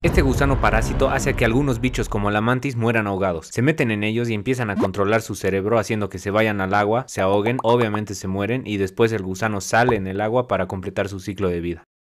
Este gusano parásito hace que algunos bichos como la mantis mueran ahogados. Se meten en ellos y empiezan a controlar su cerebro haciendo que se vayan al agua, se ahoguen, obviamente se mueren y después el gusano sale en el agua para completar su ciclo de vida.